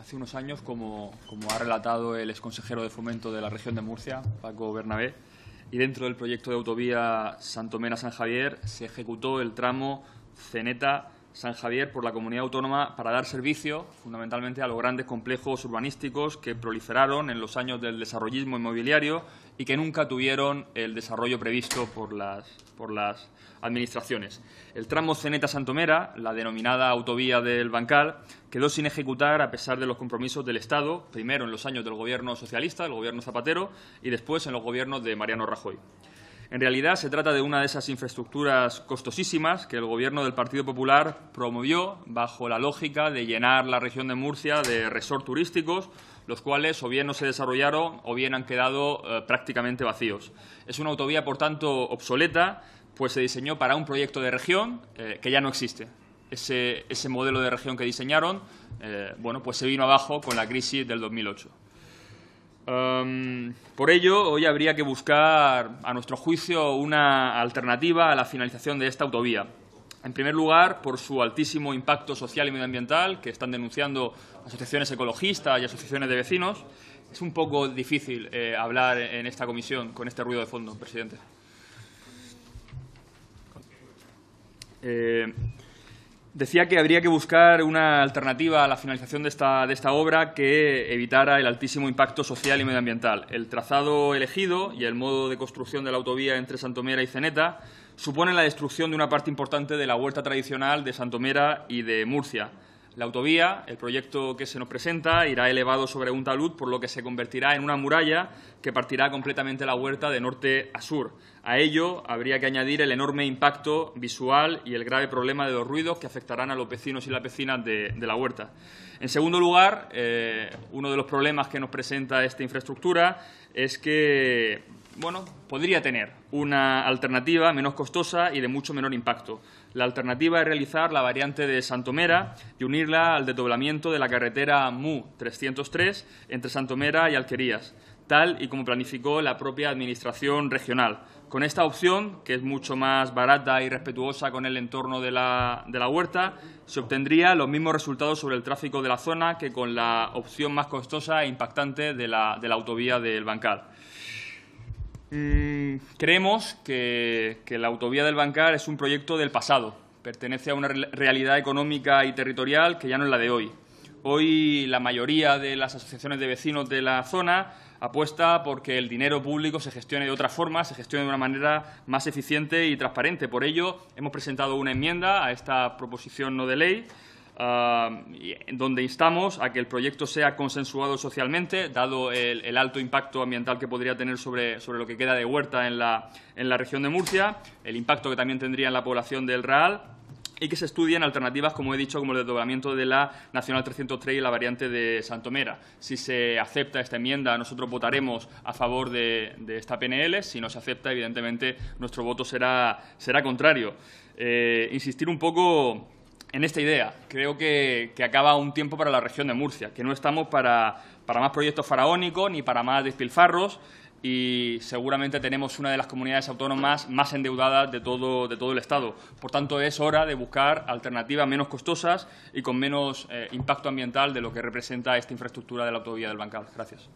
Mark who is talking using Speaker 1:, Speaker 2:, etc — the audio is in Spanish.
Speaker 1: hace unos años, como, ha relatado el exconsejero de fomento de la región de Murcia, Paco Bernabé, y dentro del proyecto de autovía Santomena-San Javier se ejecutó el tramo Ceneta San Javier por la comunidad autónoma para dar servicio fundamentalmente a los grandes complejos urbanísticos que proliferaron en los años del desarrollismo inmobiliario y que nunca tuvieron el desarrollo previsto por las, administraciones. El tramo Ceneta-Santomera, la denominada autovía del Bancal, quedó sin ejecutar a pesar de los compromisos del Estado, primero en los años del gobierno socialista, el gobierno Zapatero, y después en los gobiernos de Mariano Rajoy. En realidad se trata de una de esas infraestructuras costosísimas que el Gobierno del Partido Popular promovió bajo la lógica de llenar la región de Murcia de resort turísticos, los cuales o bien no se desarrollaron o bien han quedado eh, prácticamente vacíos. Es una autovía, por tanto, obsoleta, pues se diseñó para un proyecto de región eh, que ya no existe. Ese, modelo de región que diseñaron, eh, bueno, pues se vino abajo con la crisis del 2008. Por ello, hoy habría que buscar, a nuestro juicio, una alternativa a la finalización de esta autovía. En primer lugar, por su altísimo impacto social y medioambiental, que están denunciando asociaciones ecologistas y asociaciones de vecinos. Es un poco difícil eh, hablar en esta comisión con este ruido de fondo, presidente. Eh, Decía que habría que buscar una alternativa a la finalización de esta, obra que evitara el altísimo impacto social y medioambiental. El trazado elegido y el modo de construcción de la autovía entre Santomera y Ceneta suponen la destrucción de una parte importante de la huerta tradicional de Santomera y de Murcia, la autovía, el proyecto que se nos presenta, irá elevado sobre un talud, por lo que se convertirá en una muralla que partirá completamente la huerta de norte a sur. A ello habría que añadir el enorme impacto visual y el grave problema de los ruidos que afectarán a los vecinos y las vecinas de, la huerta. En segundo lugar, eh, uno de los problemas que nos presenta esta infraestructura es que bueno, podría tener una alternativa menos costosa y de mucho menor impacto. La alternativa es realizar la variante de Santomera y unirla al desdoblamiento de la carretera MU 303 entre Santomera y Alquerías, tal y como planificó la propia Administración regional. Con esta opción, que es mucho más barata y respetuosa con el entorno de la, huerta, se obtendría los mismos resultados sobre el tráfico de la zona que con la opción más costosa e impactante de la autovía del Bancal. Mm. creemos que, la autovía del Bancar es un proyecto del pasado, pertenece a una realidad económica y territorial que ya no es la de hoy. Hoy la mayoría de las asociaciones de vecinos de la zona apuesta porque el dinero público se gestione de otra forma, se gestione de una manera más eficiente y transparente. Por ello, hemos presentado una enmienda a esta proposición no de ley donde instamos a que el proyecto sea consensuado socialmente, dado el, alto impacto ambiental que podría tener sobre, sobre, lo que queda de huerta en la, en la región de Murcia, el impacto que también tendría en la población del Real y que se estudien alternativas, como he dicho, como el desdoblamiento de la Nacional 303 y la variante de Santomera. Si se acepta esta enmienda, nosotros votaremos a favor de, esta PNL. Si no se acepta, evidentemente, nuestro voto será, será contrario. Eh, insistir un poco en esta idea. Creo que, acaba un tiempo para la región de Murcia, que no estamos para, más proyectos faraónicos ni para más despilfarros y seguramente tenemos una de las comunidades autónomas más endeudadas de todo, el Estado. Por tanto, es hora de buscar alternativas menos costosas y con menos eh, impacto ambiental de lo que representa esta infraestructura de la autovía del Bancal. Gracias.